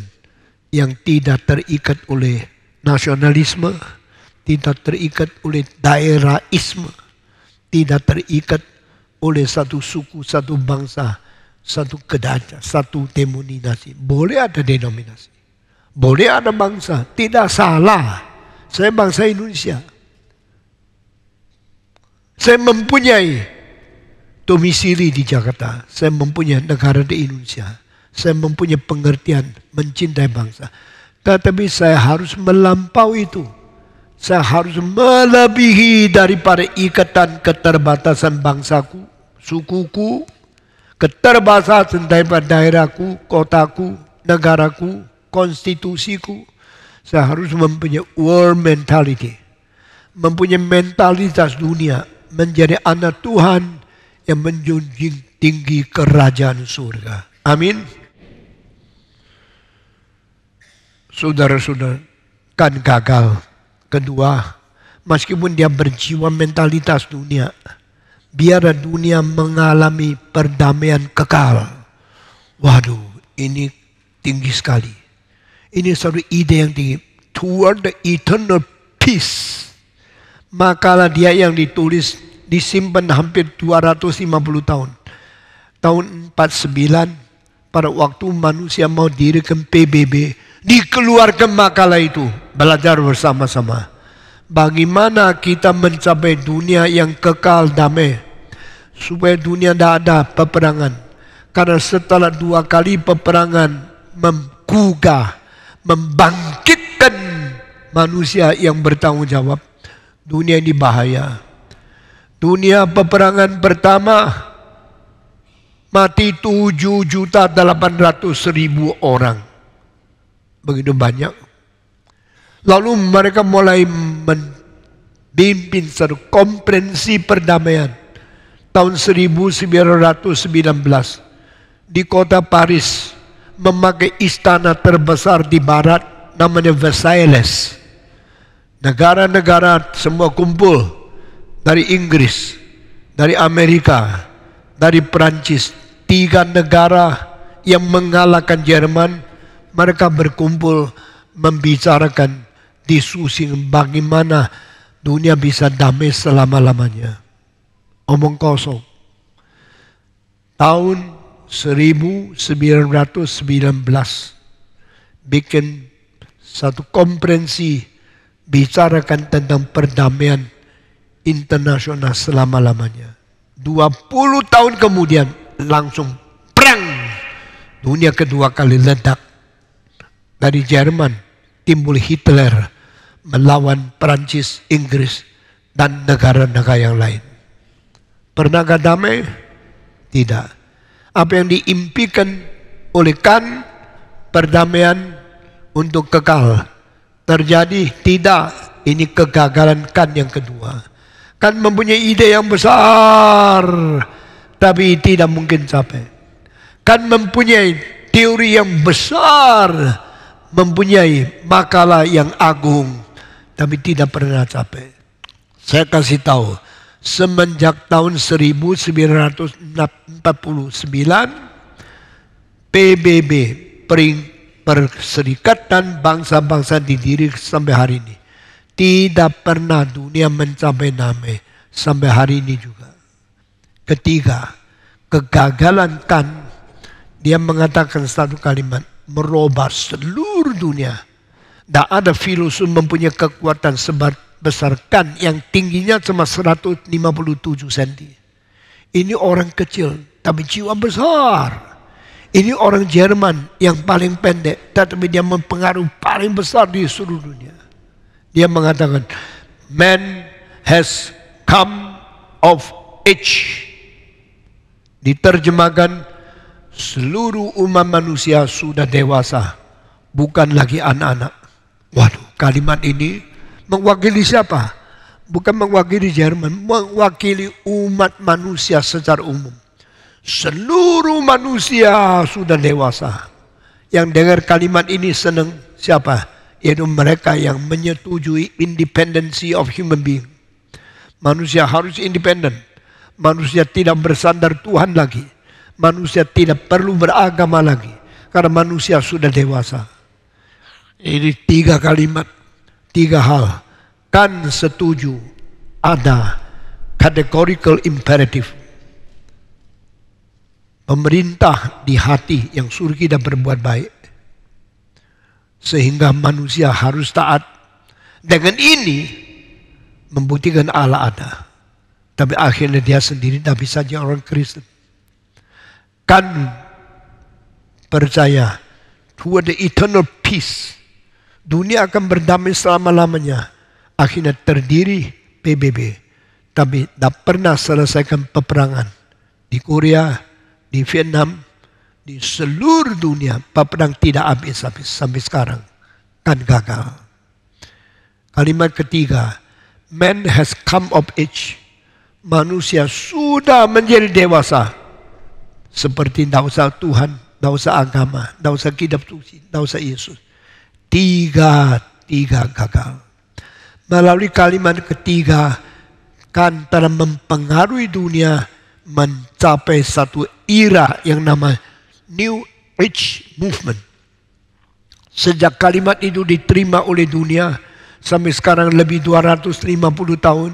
yang tidak terikat oleh nasionalisme, tidak terikat oleh daerahisme, tidak terikat oleh satu suku, satu bangsa, satu kedaja, satu denominasi. Boleh ada denominasi. Boleh ada bangsa. Tidak salah. Saya bangsa Indonesia. Saya mempunyai domisili di Jakarta. Saya mempunyai negara di Indonesia. Saya mempunyai pengertian mencintai bangsa. Tetapi saya harus melampaui itu. Saya harus melebihi daripada ikatan keterbatasan bangsaku, sukuku, keterbatasan daripada daerahku, kotaku, negaraku, konstitusiku. Saya harus mempunyai world mentality. Mempunyai mentalitas dunia. Menjadi anak Tuhan yang menjunjung tinggi kerajaan surga. Amin. Saudara-saudara, kan gagal. Kedua, meskipun dia berjiwa mentalitas dunia, biar dunia mengalami perdamaian kekal. Waduh, ini tinggi sekali. Ini satu ide yang tinggi. Toward the eternal peace. Makalah dia yang ditulis disimpan hampir 250 tahun. Tahun 49 pada waktu manusia mau direkam PBB dikeluarkan makalah itu. Belajar bersama-sama. Bagaimana kita mencapai dunia yang kekal damai. Supaya dunia tidak ada peperangan. Karena setelah dua kali peperangan menggugah, membangkitkan manusia yang bertanggung jawab. Dunia ini bahaya. Dunia peperangan pertama mati 7 juta 800 ribu orang. Begitu banyak. Lalu mereka mulai memimpin satu komprensi perdamaian tahun 1919 di kota Paris memakai istana terbesar di barat namanya Versailles. Negara-negara semua kumpul dari Inggris, dari Amerika, dari Perancis, tiga negara yang mengalahkan Jerman, mereka berkumpul membicarakan diskusi bagaimana dunia bisa damai selama-lamanya. Omong kosong. Tahun 1919 bikin satu konferensi bicarakan tentang perdamaian internasional selama-lamanya. 20 tahun kemudian langsung perang. Dunia kedua kali ledak. Dari Jerman timbul Hitler melawan Perancis, Inggris, dan negara-negara yang lain. Pernahkah damai? Tidak. Apa yang diimpikan oleh kan perdamaian untuk kekal terjadi tidak ini kegagalan kan yang kedua kan mempunyai ide yang besar tapi tidak mungkin capai kan mempunyai teori yang besar mempunyai makalah yang agung tapi tidak pernah capai saya kasih tahu semenjak tahun 1949 PBB Perserikatan Bangsa-Bangsa didiri sampai hari ini tidak pernah dunia mencapai damai sampai hari ini juga. Ketiga, kegagalan kan dia mengatakan satu kalimat merubah seluruh dunia. Tidak ada filosof mempunyai kekuatan sebat kan yang tingginya cuma 157 cm. Ini orang kecil tapi jiwa besar. Ini orang Jerman yang paling pendek tapi dia mempengaruhi paling besar di seluruh dunia. Dia mengatakan, man has come of age. Diterjemahkan, seluruh umat manusia sudah dewasa, bukan lagi anak-anak. Waduh, kalimat ini mewakili siapa? Bukan mewakili Jerman, mewakili umat manusia secara umum. Seluruh manusia sudah dewasa. Yang dengar kalimat ini senang siapa? yaitu mereka yang menyetujui independensi of human being. Manusia harus independen. Manusia tidak bersandar Tuhan lagi. Manusia tidak perlu beragama lagi. Karena manusia sudah dewasa. Ini tiga kalimat, tiga hal. Kan setuju ada categorical imperative. Pemerintah di hati yang suruh kita berbuat baik sehingga manusia harus taat. Dengan ini membuktikan Allah ada. Tapi akhirnya dia sendiri tidak bisa jadi orang Kristen. Kan percaya bahwa the eternal peace. Dunia akan berdamai selama-lamanya. Akhirnya terdiri PBB. Tapi tidak pernah selesaikan peperangan. Di Korea, di Vietnam, di seluruh dunia peperang tidak habis-habis sampai sekarang kan gagal. Kalimat ketiga, man has come of age. Manusia sudah menjadi dewasa. Seperti tidak usah Tuhan, tidak usah agama, tidak usah kitab suci, tidak usah Yesus. Tiga, tiga gagal. Melalui kalimat ketiga, kan telah mempengaruhi dunia mencapai satu era yang namanya New Age Movement. Sejak kalimat itu diterima oleh dunia, sampai sekarang lebih 250 tahun,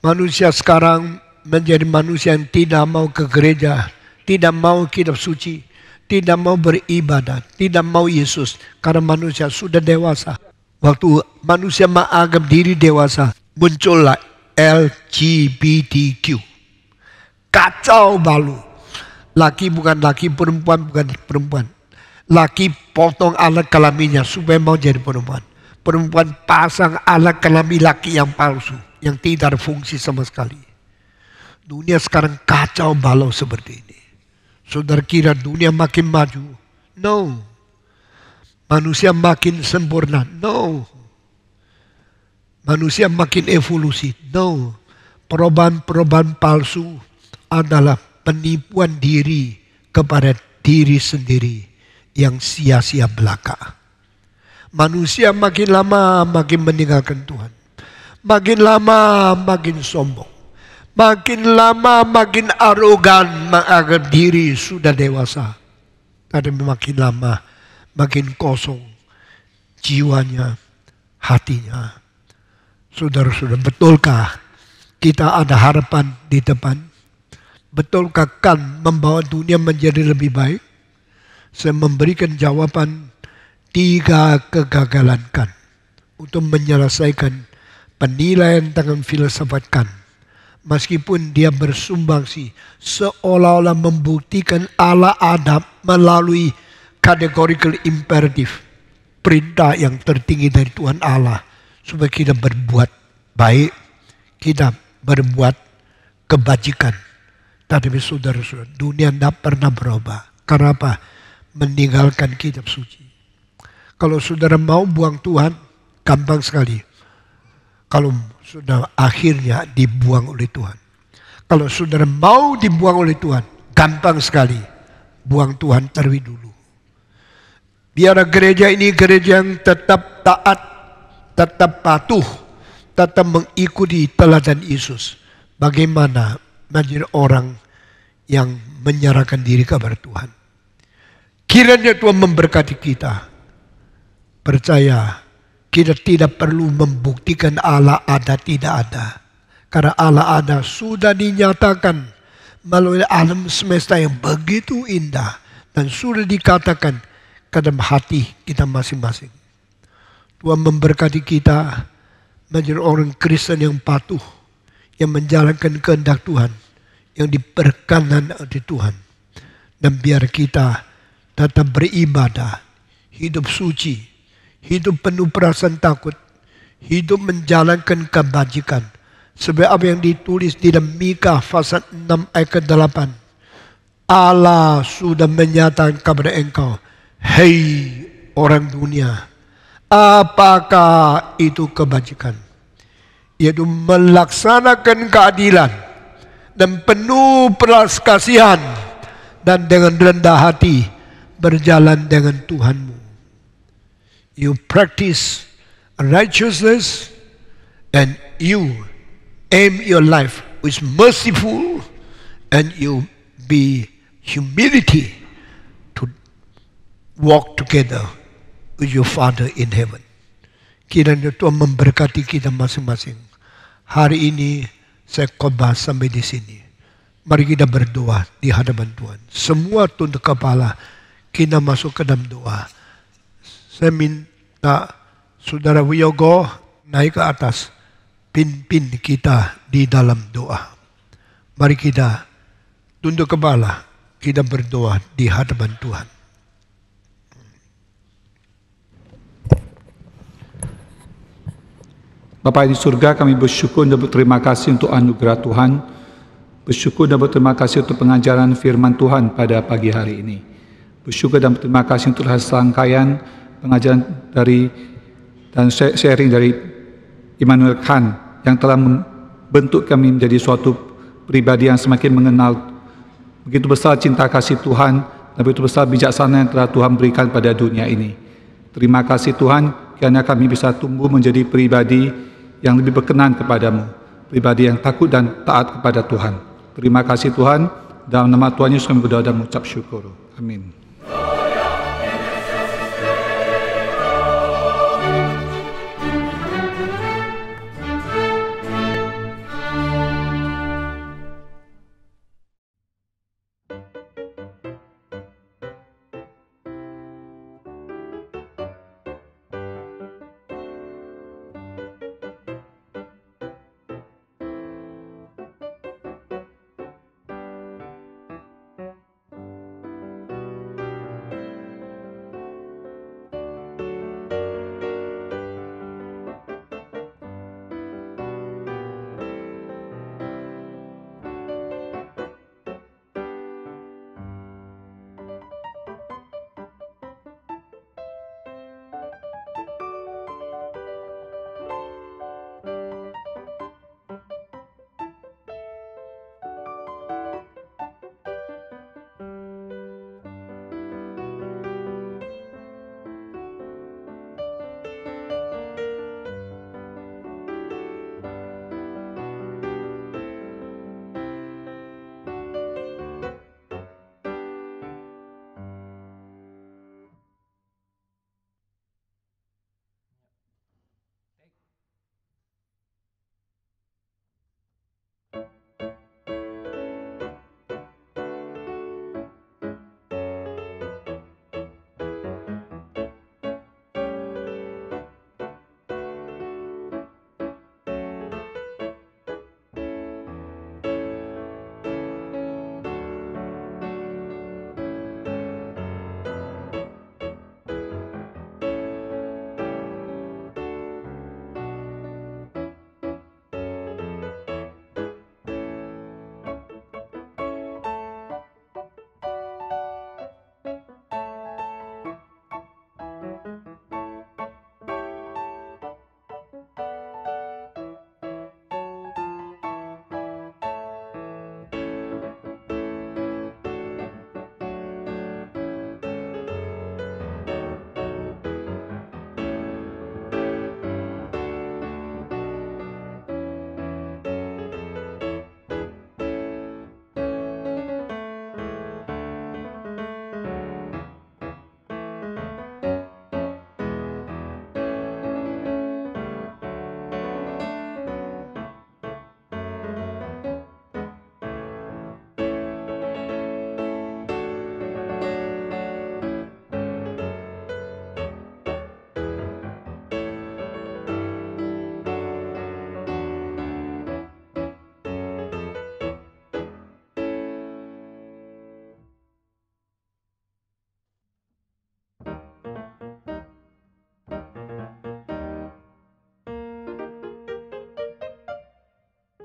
manusia sekarang menjadi manusia yang tidak mau ke gereja, tidak mau kitab suci, tidak mau beribadah, tidak mau Yesus, karena manusia sudah dewasa. Waktu manusia menganggap diri dewasa, muncullah LGBTQ. Kacau balu. Laki bukan laki, perempuan bukan perempuan. Laki potong alat kelaminnya supaya mau jadi perempuan. Perempuan pasang alat kelamin laki yang palsu, yang tidak ada fungsi sama sekali. Dunia sekarang kacau balau seperti ini. Saudara kira dunia makin maju? No. Manusia makin sempurna? No. Manusia makin evolusi? No. Perubahan-perubahan palsu adalah penipuan diri kepada diri sendiri yang sia-sia belaka. Manusia makin lama makin meninggalkan Tuhan. Makin lama makin sombong. Makin lama makin arogan menganggap diri sudah dewasa. Tapi makin lama makin kosong jiwanya, hatinya. Saudara-saudara, betulkah kita ada harapan di depan? betulkah kan membawa dunia menjadi lebih baik? Saya memberikan jawaban tiga kegagalan kan untuk menyelesaikan penilaian tangan filsafat kan, Meskipun dia bersumbangsi seolah-olah membuktikan ala adab melalui categorical imperative. Perintah yang tertinggi dari Tuhan Allah. Supaya kita berbuat baik, kita berbuat kebajikan. Tapi saudara-saudara, dunia tidak pernah berubah. Karena apa? Meninggalkan kitab suci. Kalau saudara mau buang Tuhan, gampang sekali. Kalau sudah akhirnya dibuang oleh Tuhan. Kalau saudara mau dibuang oleh Tuhan, gampang sekali. Buang Tuhan terlebih dulu. Biar gereja ini gereja yang tetap taat, tetap patuh, tetap mengikuti teladan Yesus. Bagaimana menjadi orang yang menyerahkan diri kepada Tuhan. Kiranya Tuhan memberkati kita. Percaya kita tidak perlu membuktikan Allah ada tidak ada. Karena Allah ada sudah dinyatakan melalui alam semesta yang begitu indah. Dan sudah dikatakan ke dalam hati kita masing-masing. Tuhan memberkati kita menjadi orang Kristen yang patuh. Yang menjalankan kehendak Tuhan yang diperkenan oleh Tuhan. Dan biar kita tetap beribadah, hidup suci, hidup penuh perasaan takut, hidup menjalankan kebajikan. Sebab apa yang ditulis di dalam Mika pasal 6 ayat ke-8. Allah sudah menyatakan kepada engkau, Hei orang dunia, apakah itu kebajikan? Yaitu melaksanakan keadilan dan penuh belas kasihan dan dengan rendah hati berjalan dengan Tuhanmu. You practice righteousness and you aim your life with merciful and you be humility to walk together with your Father in heaven. Kiranya Tuhan memberkati kita masing-masing. Hari ini saya khotbah sampai di sini. Mari kita berdoa di hadapan Tuhan. Semua tunduk kepala. Kita masuk ke dalam doa. Saya minta Saudara Wiyogo naik ke atas. Pimpin kita di dalam doa. Mari kita tunduk kepala. Kita berdoa di hadapan Tuhan. Bapak di surga kami bersyukur dan berterima kasih untuk anugerah Tuhan. Bersyukur dan berterima kasih untuk pengajaran firman Tuhan pada pagi hari ini. Bersyukur dan berterima kasih untuk rangkaian pengajaran dari dan sharing dari Immanuel Khan yang telah membentuk kami menjadi suatu pribadi yang semakin mengenal begitu besar cinta kasih Tuhan dan begitu besar bijaksana yang telah Tuhan berikan pada dunia ini. Terima kasih Tuhan karena kami bisa tumbuh menjadi pribadi yang lebih berkenan kepadamu, pribadi yang takut dan taat kepada Tuhan. Terima kasih Tuhan, dalam nama Tuhan Yesus kami berdoa dan mengucap syukur. Amin.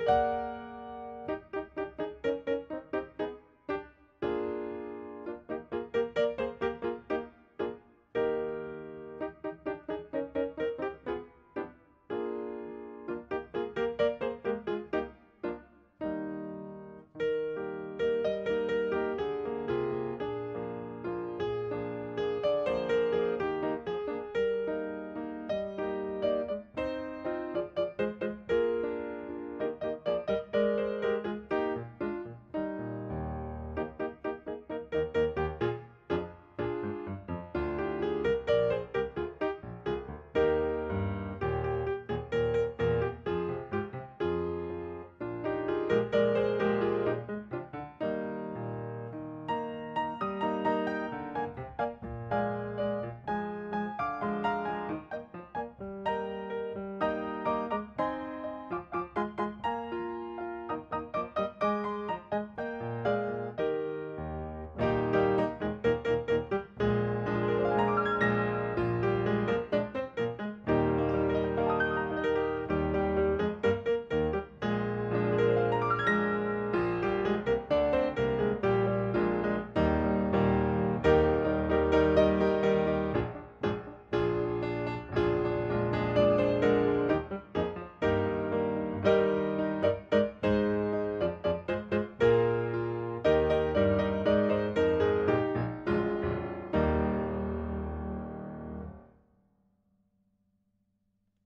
Thank you.